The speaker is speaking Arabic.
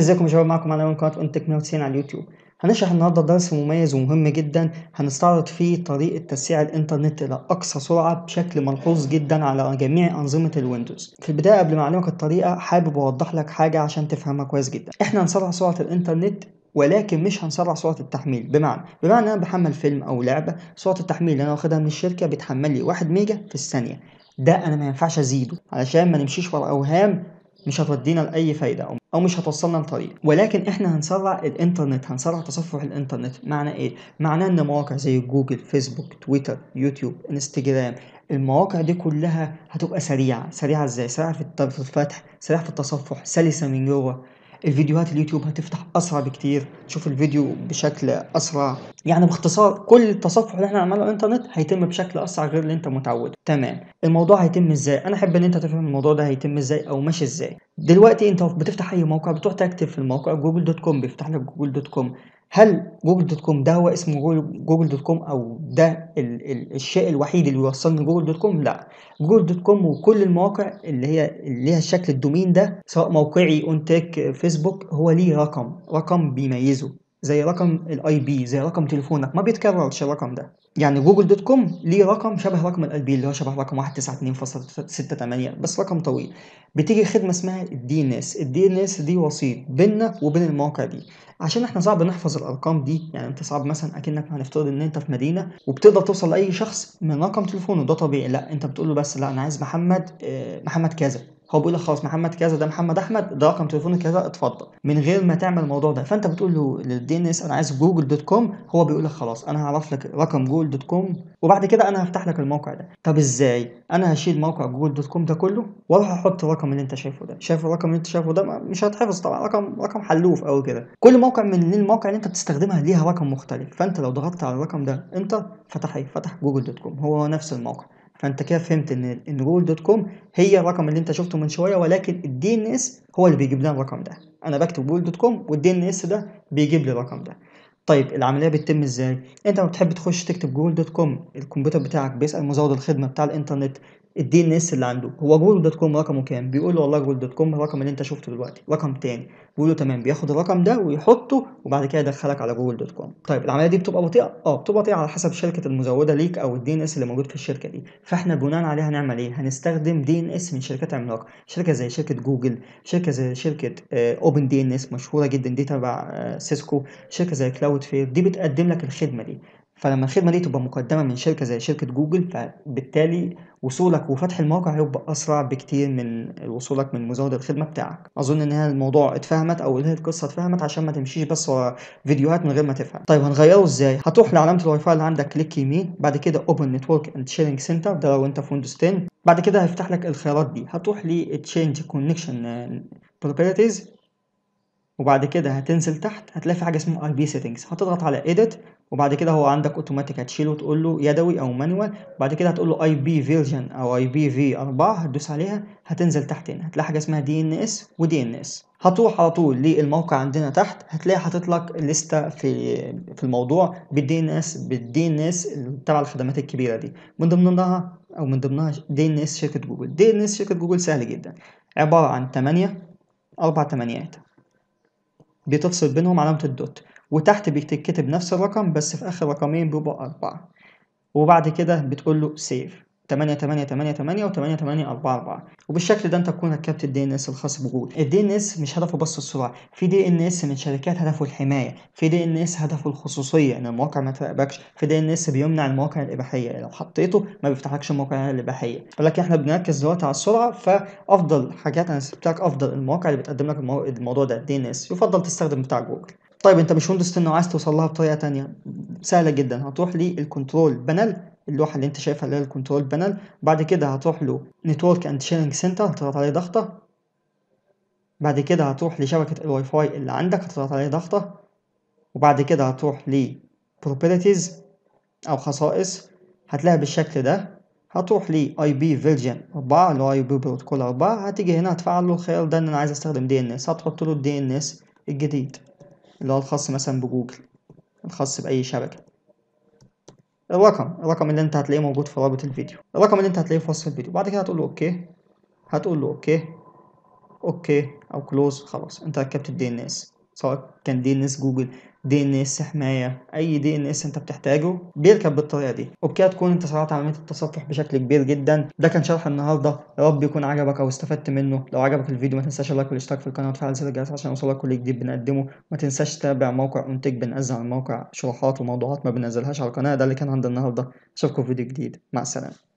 ازيكم يا شباب معكم علي من قناه تك 190 على اليوتيوب هنشرح النهارده درس مميز ومهم جدا هنستعرض فيه طريقه تسريع الانترنت الى اقصى سرعه بشكل ملحوظ جدا على جميع انظمه الويندوز في البدايه قبل ما اعلمك الطريقه حابب اوضح لك حاجه عشان تفهمها كويس جدا احنا هنسرع سرعه الانترنت ولكن مش هنسرع سرعه التحميل بمعنى بمعنى انا بحمل فيلم او لعبه سرعه التحميل اللي انا واخدها من الشركه بتحمل لي 1 ميجا في الثانيه ده انا ما ينفعش ازيده علشان ما نمشيش ورا اوهام مش هتودينا لاي فايده او او مش هتوصلنا لطريق ولكن احنا هنسرع الانترنت هنسرع تصفح الانترنت معنى ايه معناه ان مواقع زي جوجل فيسبوك تويتر يوتيوب انستجرام المواقع دي كلها هتبقى سريعه سريعه ازاي سريعه في الفتح سريعه في التصفح سلسه من جوه الفيديوهات اليوتيوب هتفتح اسرع بكتير تشوف الفيديو بشكل اسرع يعني باختصار كل التصفح اللي احنا عمله الانترنت هيتم بشكل اسرع غير اللي انت متعود تمام الموضوع هيتم ازاي انا احب ان انت تفهم الموضوع ده هيتم ازاي او ماشي ازاي دلوقتي انت بتفتح اي موقع بتروح تكتب في الموقع جوجل دوت كوم بيفتح لك جوجل دوت كوم هل جوجل دوت كوم ده هو اسم جوجل دوت كوم او ده ال ال الشيء الوحيد اللي بيوصلني جوجل دوت كوم لا جوجل دوت كوم وكل المواقع اللي هي اللي ليها شكل الدومين ده سواء موقعي اون تيك فيسبوك هو ليه رقم رقم بيميزه زي رقم الاي بي زي رقم تليفونك ما بيتكررش الرقم ده يعني جوجل دوت كوم ليه رقم شبه رقم الاي بي اللي هو شبه رقم 192.68 بس رقم طويل بتيجي خدمه اسمها الدي ان اس الدي ان اس دي وسيط بيننا وبين المواقع دي عشان احنا صعب نحفظ الارقام دي يعني انت صعب مثلا اكنك هنفترض ان انت في مدينه وبتقدر توصل لاي شخص من رقم تليفونه ده طبيعي لا انت بتقول له بس لا انا عايز محمد آه، محمد كذا هو بيقول لك خلاص محمد كذا ده محمد احمد ده رقم تليفونه كذا اتفضل من غير ما تعمل الموضوع ده فانت بتقول له للدي ان اس انا عايز جوجل دوت كوم هو بيقول لك خلاص انا هعرف لك رقم جوجل دوت كوم وبعد كده انا هفتح لك الموقع ده طب ازاي انا هشيل موقع جوجل دوت كوم ده كله واروح احط الرقم اللي انت شايفه ده شايف الرقم اللي انت شايفه ده مش هيتحفظ طبعا رقم رقم حلوف قوي كده كل موقع من المواقع اللي انت بتستخدمها ليها رقم مختلف فانت لو ضغطت على الرقم ده انت فتح ايه فتح جوجل دوت كوم هو نفس الموقع فانت كده فهمت ان جوجل دوت كوم هي الرقم اللي انت شفته من شويه ولكن الدي ان اس هو اللي بيجيب لنا الرقم ده انا بكتب جوجل دوت كوم والدي ان اس ده بيجيب لي الرقم ده طيب العمليه بتتم ازاي انت لما بتحب تخش تكتب جوجل دوت كوم الكمبيوتر بتاعك بيسال مزود الخدمه بتاع الانترنت الدي ان اس اللي عنده هو جوجل دوت كوم رقمه كام بيقول له والله جوجل دوت كوم الرقم اللي انت شفته دلوقتي رقم تاني بيقول له تمام بياخد الرقم ده ويحطه وبعد كده يدخلك على جوجل دوت كوم طيب العمليه دي بتبقى بطيئه اه بتبقى بطيئه على حسب شركه المزوده ليك او الدي ان اس اللي موجود في الشركه دي فاحنا بناء عليها هنعمل ايه هنستخدم دي ان اس من شركات عملاقه شركه زي شركه جوجل شركه زي شركه اوبن دي ان اس مشهوره جدا دي تبع آه، سيسكو شركه زي كلاود فير دي بتقدم لك الخدمه دي فلما الخدمة دي تبقى مقدمة من شركة زي شركة جوجل فبالتالي وصولك وفتح الموقع هيبقى أسرع بكتير من وصولك من مزود الخدمة بتاعك أظن إن الموضوع اتفهمت أو إن القصة اتفهمت عشان ما تمشيش بس ورا فيديوهات من غير ما تفهم طيب هنغيره إزاي هتروح لعلامة الواي فاي اللي عندك كليك يمين بعد كده اوبن نتورك اند شيرنج سنتر ده لو أنت في ويندوز 10 بعد كده هيفتح لك الخيارات دي هتروح لتشينج كونكشن بروبريتيز وبعد كده هتنزل تحت هتلاقي في حاجه اسمها اي بي سيتنجز هتضغط على ايديت وبعد كده هو عندك اوتوماتيك هتشيله وتقول له يدوي او مانوال وبعد كده هتقول له اي بي فيرجن او اي بي في 4 هتدوس عليها هتنزل تحت هنا هتلاقي حاجه اسمها دي ان اس ودي ان اس هتروح على طول للموقع عندنا تحت هتلاقي حاطط لك لسته في في الموضوع بالدي ان اس بالدي ان اس تبع الخدمات الكبيره دي من ضمنها او من ضمنها دي ان اس شركه جوجل دي ان اس شركه جوجل سهل جدا عباره عن 8 اربع تمانيات بتفصل بينهم علامة الدوت وتحت بتتكتب نفس الرقم بس في آخر رقمين بيبقوا أربعة وبعد كده بتقول له سيف 8 8 8 8 و 8 8 4 4 وبالشكل ده انت تكون ركبت الدي ان اس الخاص بجول الدي ان اس مش هدفه بس السرعه في دي ان اس من شركات هدفه الحمايه في دي ان اس هدفه الخصوصيه ان المواقع ما تراقبكش في دي ان اس بيمنع المواقع الاباحيه لو حطيته ما بيفتحلكش المواقع الاباحيه ولكن احنا بنركز دلوقتي على السرعه فافضل حاجات انا سبت لك افضل المواقع اللي بتقدم لك الموضوع ده الدي ان اس يفضل تستخدم بتاع جوجل طيب انت مش ويندوز 10 وعايز توصل لها بطريقه ثانيه سهله جدا هتروح للكنترول بانل اللوحه اللي انت شايفها اللي هي الكنترول بانل بعد كده هتروح له نتورك اند شيرنج سنتر هتضغط عليه ضغطه بعد كده هتروح لشبكه الواي فاي اللي عندك هتضغط عليه ضغطه وبعد كده هتروح ل properties او خصائص هتلاقيها بالشكل ده هتروح لي اي بي فيرجن 4 اللي هو اي بي بروتوكول 4 هتيجي هنا هتفعل له الخيار ده ان انا عايز استخدم دي ان اس هتحط له الدي ان اس الجديد اللي هو الخاص مثلا بجوجل الخاص باي شبكه الرقم الرقم اللي انت هتلاقيه موجود في رابط الفيديو الرقم اللي انت هتلاقيه في وصف الفيديو بعد كده هتقول له اوكي هتقول له اوكي اوكي او كلوز خلاص انت ركبت الدي ان اس سواء كان دي ان اس جوجل دي ان اس حمايه اي دي ان اس انت بتحتاجه بيركب بالطريقه دي وبكده تكون انت سرعت عمليه التصفح بشكل كبير جدا ده كان شرح النهارده يا رب يكون عجبك او استفدت منه لو عجبك الفيديو ما تنساش اللايك والاشتراك في القناه وتفعل زر الجرس عشان يوصلك كل جديد بنقدمه ما تنساش تتابع موقع انتج بننزل على الموقع شروحات وموضوعات ما بنزلهاش على القناه ده اللي كان عند النهارده اشوفكم في فيديو جديد مع السلامه